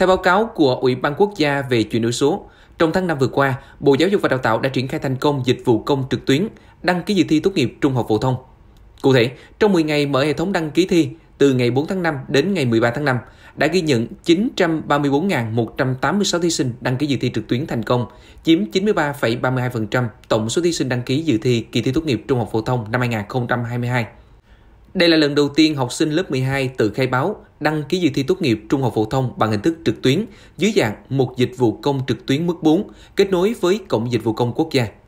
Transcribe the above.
Theo báo cáo của Ủy ban Quốc gia về chuyển đổi số, trong tháng 5 vừa qua, Bộ Giáo dục và Đào tạo đã triển khai thành công dịch vụ công trực tuyến đăng ký dự thi tốt nghiệp trung học phổ thông. Cụ thể, trong 10 ngày mở hệ thống đăng ký thi từ ngày 4 tháng 5 đến ngày 13 tháng 5 đã ghi nhận 934.186 thí sinh đăng ký dự thi trực tuyến thành công, chiếm 93,32% tổng số thí sinh đăng ký dự thi kỳ thi tốt nghiệp trung học phổ thông năm 2022. Đây là lần đầu tiên học sinh lớp 12 tự khai báo đăng ký dự thi tốt nghiệp trung học phổ thông bằng hình thức trực tuyến dưới dạng một dịch vụ công trực tuyến mức 4 kết nối với Cổng Dịch vụ Công Quốc gia.